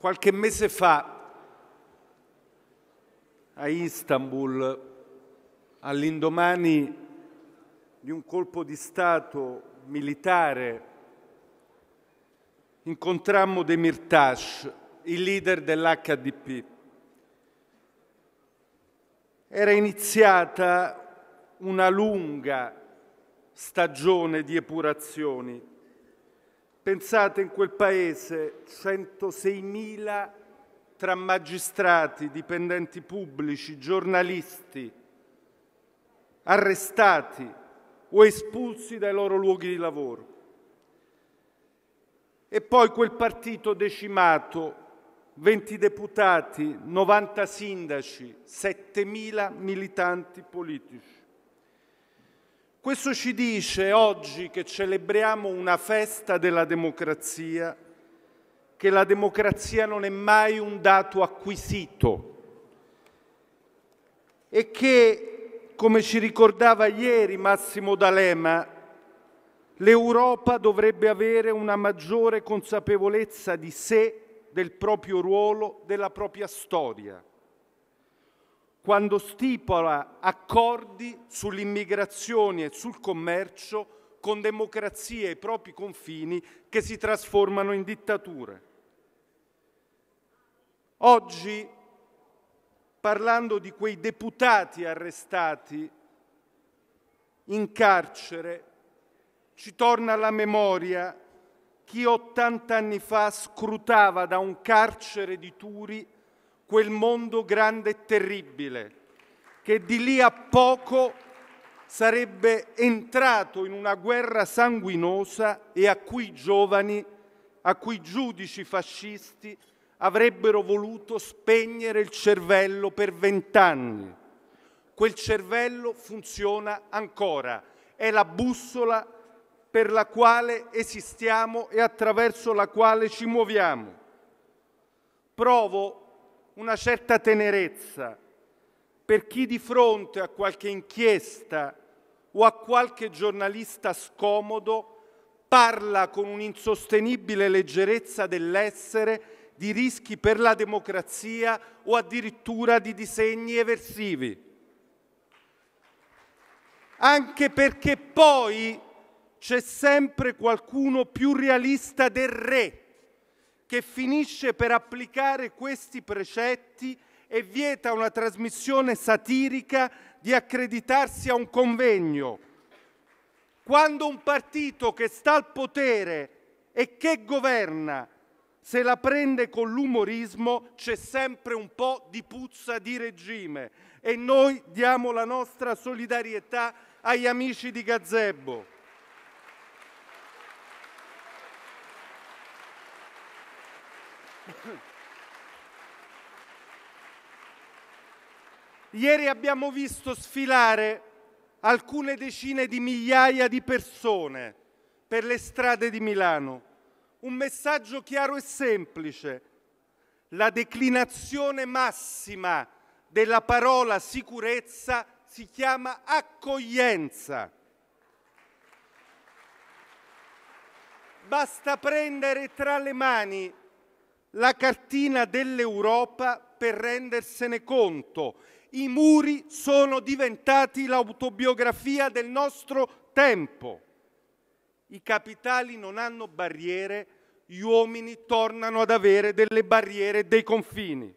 Qualche mese fa a Istanbul, all'indomani di un colpo di Stato militare, incontrammo Demirtas, il leader dell'HDP. Era iniziata una lunga stagione di epurazioni. Pensate in quel paese 106.000 tra magistrati, dipendenti pubblici, giornalisti, arrestati o espulsi dai loro luoghi di lavoro. E poi quel partito decimato, 20 deputati, 90 sindaci, 7.000 militanti politici. Questo ci dice oggi che celebriamo una festa della democrazia, che la democrazia non è mai un dato acquisito e che, come ci ricordava ieri Massimo D'Alema, l'Europa dovrebbe avere una maggiore consapevolezza di sé, del proprio ruolo, della propria storia quando stipula accordi sull'immigrazione e sul commercio con democrazie ai propri confini che si trasformano in dittature. Oggi, parlando di quei deputati arrestati in carcere, ci torna alla memoria chi 80 anni fa scrutava da un carcere di Turi quel mondo grande e terribile, che di lì a poco sarebbe entrato in una guerra sanguinosa e a cui giovani, a cui giudici fascisti avrebbero voluto spegnere il cervello per vent'anni. Quel cervello funziona ancora, è la bussola per la quale esistiamo e attraverso la quale ci muoviamo. Provo una certa tenerezza per chi di fronte a qualche inchiesta o a qualche giornalista scomodo parla con un'insostenibile leggerezza dell'essere di rischi per la democrazia o addirittura di disegni eversivi. Anche perché poi c'è sempre qualcuno più realista del re che finisce per applicare questi precetti e vieta una trasmissione satirica di accreditarsi a un convegno. Quando un partito che sta al potere e che governa se la prende con l'umorismo c'è sempre un po' di puzza di regime e noi diamo la nostra solidarietà agli amici di Gazebo. Ieri abbiamo visto sfilare alcune decine di migliaia di persone per le strade di Milano. Un messaggio chiaro e semplice. La declinazione massima della parola sicurezza si chiama accoglienza. Basta prendere tra le mani la cartina dell'Europa per rendersene conto i muri sono diventati l'autobiografia del nostro tempo. I capitali non hanno barriere, gli uomini tornano ad avere delle barriere dei confini.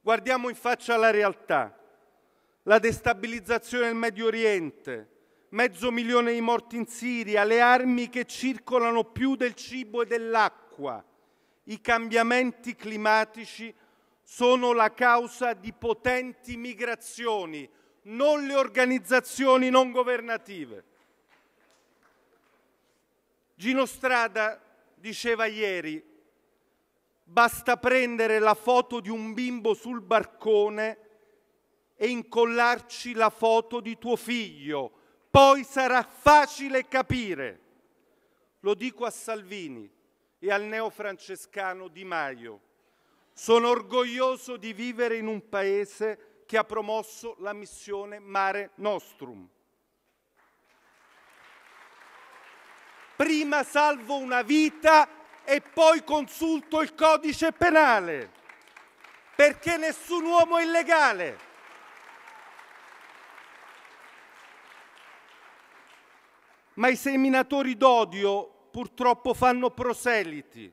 Guardiamo in faccia la realtà. La destabilizzazione del Medio Oriente, mezzo milione di morti in Siria, le armi che circolano più del cibo e dell'acqua, i cambiamenti climatici sono la causa di potenti migrazioni, non le organizzazioni non governative. Gino Strada diceva ieri, basta prendere la foto di un bimbo sul barcone e incollarci la foto di tuo figlio, poi sarà facile capire. Lo dico a Salvini e al neofrancescano Di Maio sono orgoglioso di vivere in un paese che ha promosso la missione Mare Nostrum. Prima salvo una vita e poi consulto il codice penale, perché nessun uomo è illegale. Ma i seminatori d'odio purtroppo fanno proseliti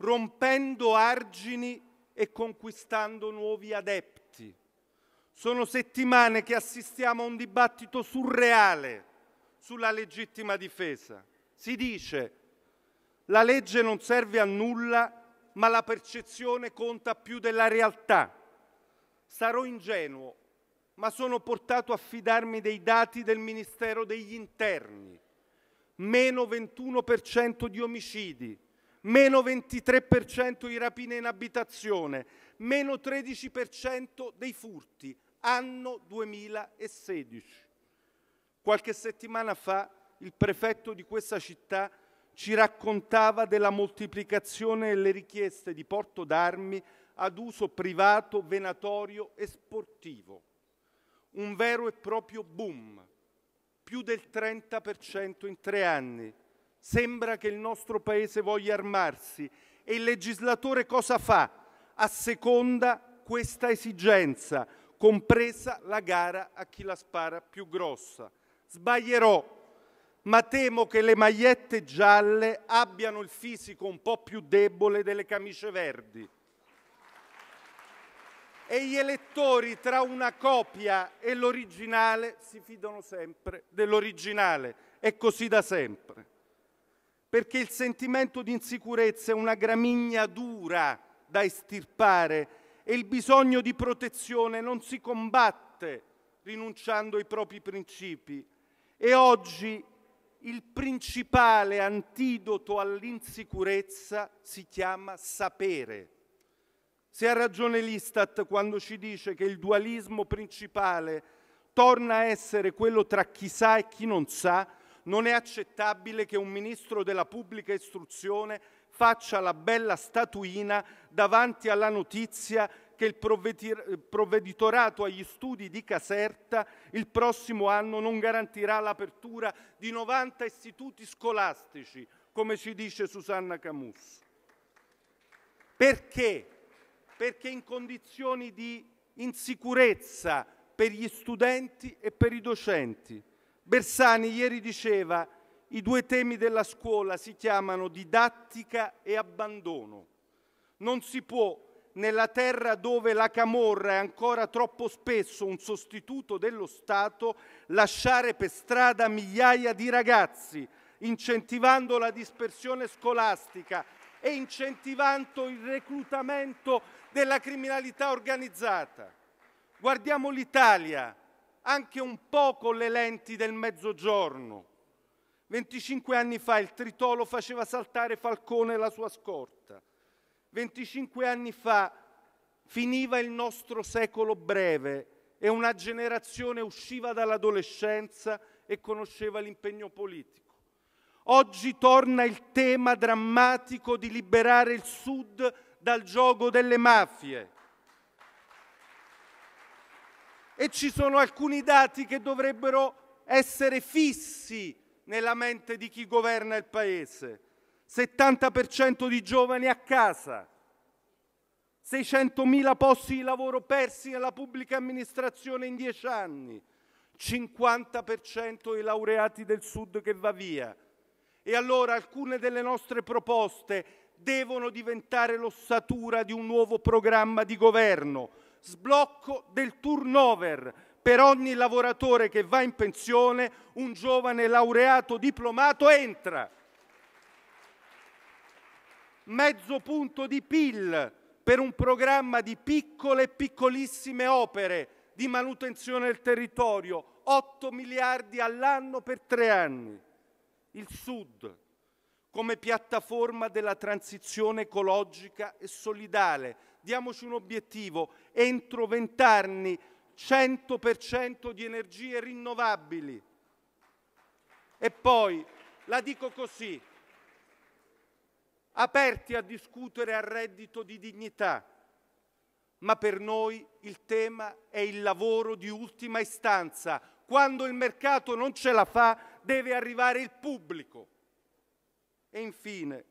rompendo argini e conquistando nuovi adepti. Sono settimane che assistiamo a un dibattito surreale sulla legittima difesa. Si dice la legge non serve a nulla, ma la percezione conta più della realtà. Sarò ingenuo, ma sono portato a fidarmi dei dati del Ministero degli Interni. Meno 21% di omicidi, meno 23% di rapine in abitazione, meno 13% dei furti, anno 2016. Qualche settimana fa il prefetto di questa città ci raccontava della moltiplicazione delle richieste di porto d'armi ad uso privato, venatorio e sportivo. Un vero e proprio boom, più del 30% in tre anni, Sembra che il nostro Paese voglia armarsi e il legislatore cosa fa? A seconda questa esigenza, compresa la gara a chi la spara più grossa. Sbaglierò, ma temo che le magliette gialle abbiano il fisico un po' più debole delle camicie verdi. E gli elettori tra una copia e l'originale si fidano sempre dell'originale, è così da sempre perché il sentimento di insicurezza è una gramigna dura da estirpare e il bisogno di protezione non si combatte rinunciando ai propri principi. E oggi il principale antidoto all'insicurezza si chiama sapere. Se ha ragione l'Istat quando ci dice che il dualismo principale torna a essere quello tra chi sa e chi non sa, non è accettabile che un ministro della pubblica istruzione faccia la bella statuina davanti alla notizia che il provveditorato agli studi di Caserta il prossimo anno non garantirà l'apertura di 90 istituti scolastici, come ci dice Susanna Camus. Perché? Perché in condizioni di insicurezza per gli studenti e per i docenti. Bersani ieri diceva i due temi della scuola si chiamano didattica e abbandono. Non si può, nella terra dove la camorra è ancora troppo spesso un sostituto dello Stato, lasciare per strada migliaia di ragazzi, incentivando la dispersione scolastica e incentivando il reclutamento della criminalità organizzata. Guardiamo l'Italia, anche un po' con le lenti del mezzogiorno. 25 anni fa il tritolo faceva saltare Falcone e la sua scorta. 25 anni fa finiva il nostro secolo breve e una generazione usciva dall'adolescenza e conosceva l'impegno politico. Oggi torna il tema drammatico di liberare il Sud dal gioco delle mafie e ci sono alcuni dati che dovrebbero essere fissi nella mente di chi governa il Paese. 70% di giovani a casa, 600.000 posti di lavoro persi nella pubblica amministrazione in 10 anni, 50% dei laureati del Sud che va via. E allora alcune delle nostre proposte devono diventare l'ossatura di un nuovo programma di governo, sblocco del turnover per ogni lavoratore che va in pensione, un giovane laureato diplomato entra. Mezzo punto di PIL per un programma di piccole e piccolissime opere di manutenzione del territorio, 8 miliardi all'anno per tre anni. Il Sud, come piattaforma della transizione ecologica e solidale, diamoci un obiettivo, entro vent'anni 100% di energie rinnovabili. E poi, la dico così, aperti a discutere al reddito di dignità, ma per noi il tema è il lavoro di ultima istanza. Quando il mercato non ce la fa, deve arrivare il pubblico. E infine,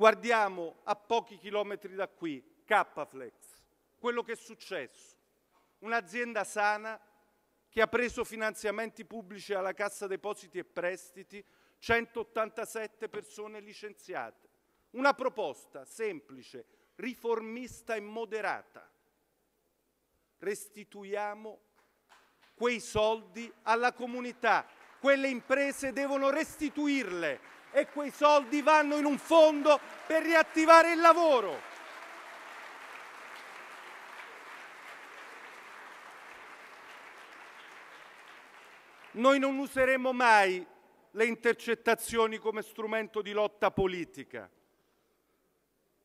Guardiamo a pochi chilometri da qui, Kflex, quello che è successo. Un'azienda sana che ha preso finanziamenti pubblici alla Cassa Depositi e Prestiti, 187 persone licenziate. Una proposta semplice, riformista e moderata. Restituiamo quei soldi alla comunità, quelle imprese devono restituirle e quei soldi vanno in un fondo per riattivare il lavoro. Noi non useremo mai le intercettazioni come strumento di lotta politica.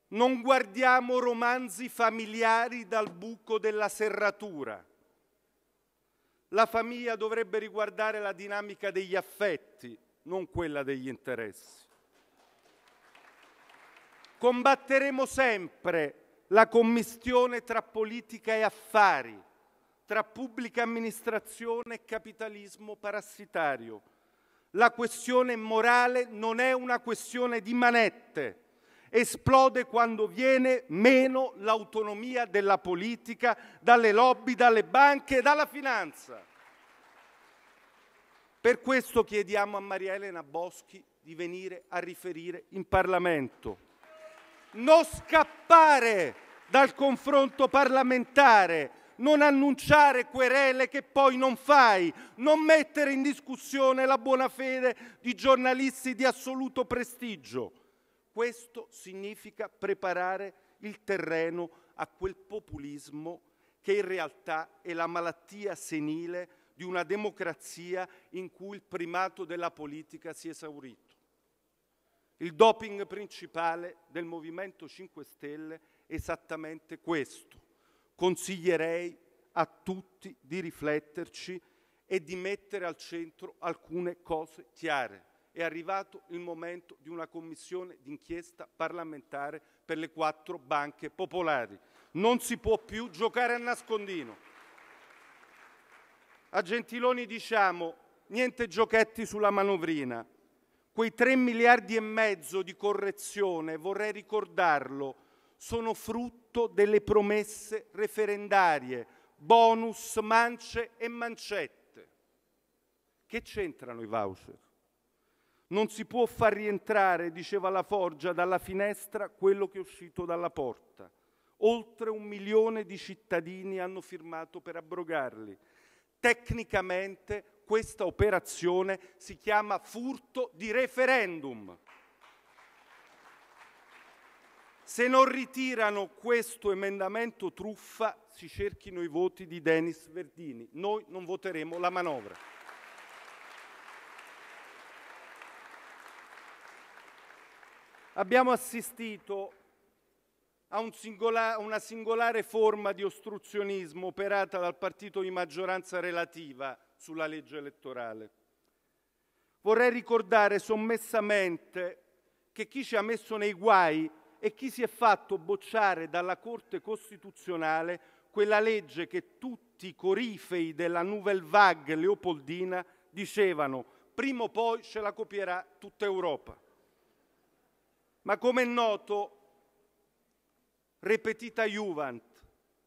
Non guardiamo romanzi familiari dal buco della serratura. La famiglia dovrebbe riguardare la dinamica degli affetti, non quella degli interessi. Combatteremo sempre la commistione tra politica e affari, tra pubblica amministrazione e capitalismo parassitario. La questione morale non è una questione di manette, esplode quando viene meno l'autonomia della politica dalle lobby, dalle banche e dalla finanza. Per questo chiediamo a Maria Elena Boschi di venire a riferire in Parlamento. Non scappare dal confronto parlamentare, non annunciare querele che poi non fai, non mettere in discussione la buona fede di giornalisti di assoluto prestigio. Questo significa preparare il terreno a quel populismo che in realtà è la malattia senile di una democrazia in cui il primato della politica si è esaurito. Il doping principale del Movimento 5 Stelle è esattamente questo. Consiglierei a tutti di rifletterci e di mettere al centro alcune cose chiare. È arrivato il momento di una commissione d'inchiesta parlamentare per le quattro banche popolari. Non si può più giocare a nascondino. A Gentiloni diciamo niente giochetti sulla manovrina. Quei 3 miliardi e mezzo di correzione, vorrei ricordarlo, sono frutto delle promesse referendarie, bonus, mance e mancette. Che c'entrano i voucher? Non si può far rientrare, diceva la Forgia, dalla finestra quello che è uscito dalla porta. Oltre un milione di cittadini hanno firmato per abrogarli. Tecnicamente questa operazione si chiama furto di referendum. Se non ritirano questo emendamento truffa, si cerchino i voti di Denis Verdini. Noi non voteremo la manovra. Abbiamo assistito a un singola, una singolare forma di ostruzionismo operata dal partito di maggioranza relativa sulla legge elettorale. Vorrei ricordare sommessamente che chi ci ha messo nei guai e chi si è fatto bocciare dalla Corte Costituzionale quella legge che tutti i corifei della Nouvelle Vague leopoldina dicevano prima o poi ce la copierà tutta Europa. Ma come è noto, repetita juvent,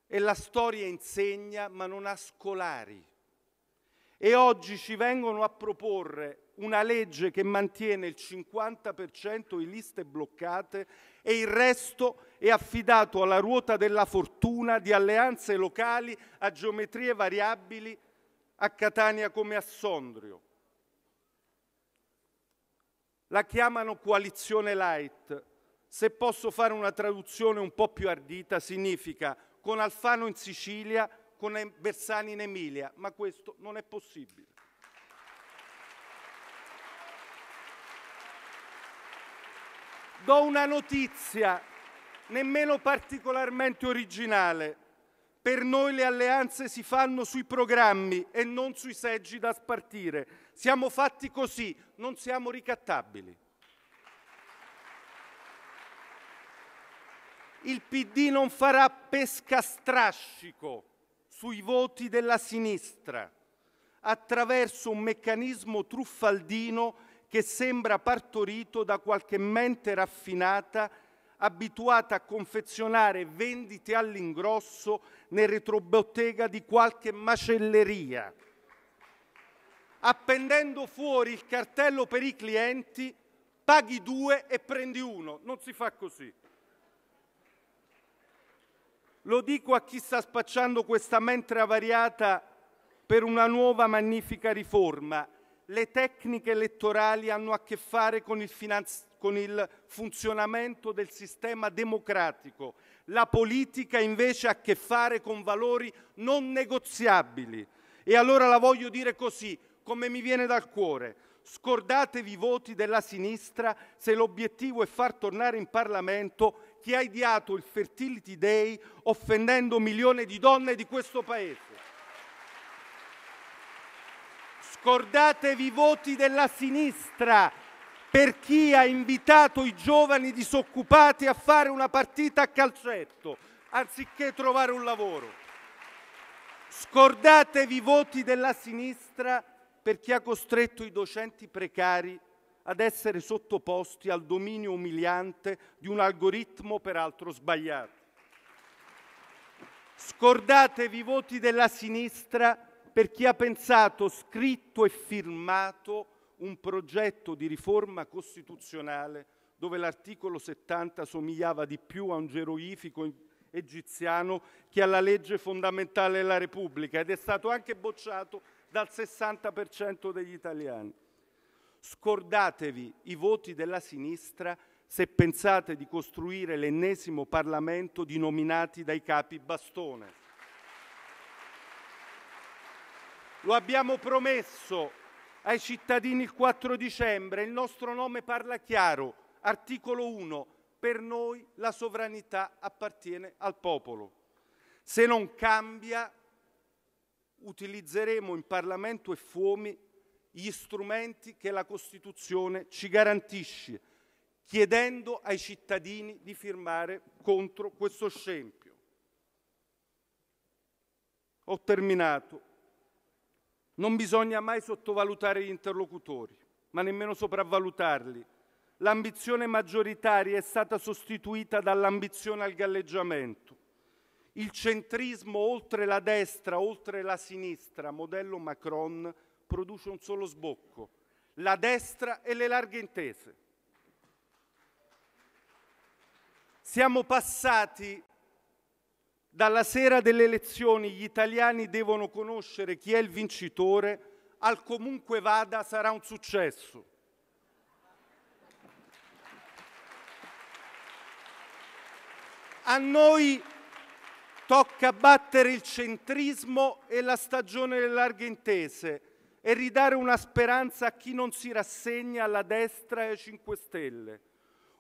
e la storia insegna ma non ha scolari. E oggi ci vengono a proporre una legge che mantiene il 50% di liste bloccate e il resto è affidato alla ruota della fortuna di alleanze locali a geometrie variabili a Catania come a Sondrio. La chiamano coalizione light, se posso fare una traduzione un po' più ardita, significa con Alfano in Sicilia, con Bersani in Emilia, ma questo non è possibile. Do una notizia, nemmeno particolarmente originale. Per noi le alleanze si fanno sui programmi e non sui seggi da spartire. Siamo fatti così, non siamo ricattabili. il PD non farà pesca strascico sui voti della sinistra attraverso un meccanismo truffaldino che sembra partorito da qualche mente raffinata abituata a confezionare vendite all'ingrosso nel retrobottega di qualche macelleria. Appendendo fuori il cartello per i clienti, paghi due e prendi uno. Non si fa così. Lo dico a chi sta spacciando questa mentre avariata per una nuova magnifica riforma. Le tecniche elettorali hanno a che fare con il, con il funzionamento del sistema democratico. La politica invece ha a che fare con valori non negoziabili. E allora la voglio dire così, come mi viene dal cuore. Scordatevi i voti della sinistra se l'obiettivo è far tornare in Parlamento che ha ideato il Fertility Day offendendo milioni di donne di questo Paese. Scordatevi i voti della sinistra per chi ha invitato i giovani disoccupati a fare una partita a calcetto anziché trovare un lavoro. Scordatevi i voti della sinistra per chi ha costretto i docenti precari ad essere sottoposti al dominio umiliante di un algoritmo peraltro sbagliato. Scordatevi i voti della sinistra per chi ha pensato, scritto e firmato un progetto di riforma costituzionale dove l'articolo 70 somigliava di più a un geroifico egiziano che alla legge fondamentale della Repubblica ed è stato anche bocciato dal 60% degli italiani. Scordatevi i voti della sinistra se pensate di costruire l'ennesimo Parlamento di nominati dai capi bastone. Lo abbiamo promesso ai cittadini il 4 dicembre, il nostro nome parla chiaro, articolo 1, per noi la sovranità appartiene al popolo. Se non cambia, utilizzeremo in Parlamento e fuomi gli strumenti che la Costituzione ci garantisce, chiedendo ai cittadini di firmare contro questo scempio. Ho terminato. Non bisogna mai sottovalutare gli interlocutori, ma nemmeno sopravvalutarli. L'ambizione maggioritaria è stata sostituita dall'ambizione al galleggiamento. Il centrismo oltre la destra, oltre la sinistra, modello Macron, produce un solo sbocco, la destra e le larghe intese. Siamo passati dalla sera delle elezioni, gli italiani devono conoscere chi è il vincitore, al comunque vada sarà un successo. A noi tocca battere il centrismo e la stagione delle larghe intese e ridare una speranza a chi non si rassegna alla destra e ai 5 Stelle.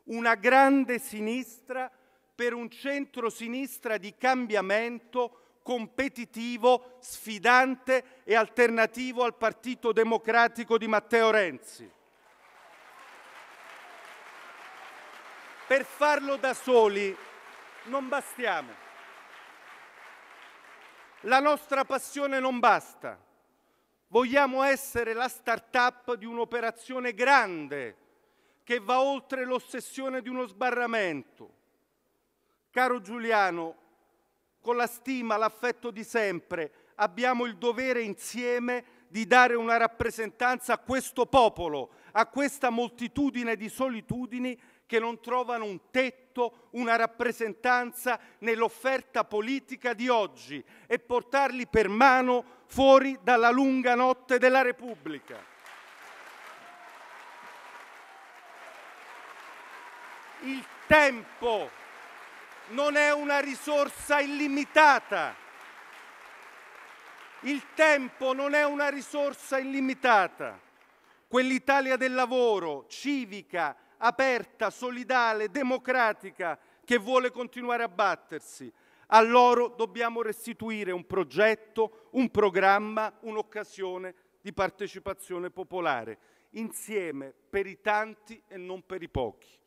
Una grande sinistra per un centro-sinistra di cambiamento competitivo, sfidante e alternativo al Partito Democratico di Matteo Renzi. Per farlo da soli non bastiamo. La nostra passione non basta. Vogliamo essere la start-up di un'operazione grande che va oltre l'ossessione di uno sbarramento. Caro Giuliano, con la stima, l'affetto di sempre, abbiamo il dovere insieme di dare una rappresentanza a questo popolo, a questa moltitudine di solitudini che non trovano un tetto, una rappresentanza nell'offerta politica di oggi e portarli per mano fuori dalla lunga notte della Repubblica. Il tempo non è una risorsa illimitata. Il tempo non è una risorsa illimitata. Quell'Italia del lavoro, civica, aperta, solidale, democratica che vuole continuare a battersi. A loro dobbiamo restituire un progetto, un programma, un'occasione di partecipazione popolare, insieme per i tanti e non per i pochi.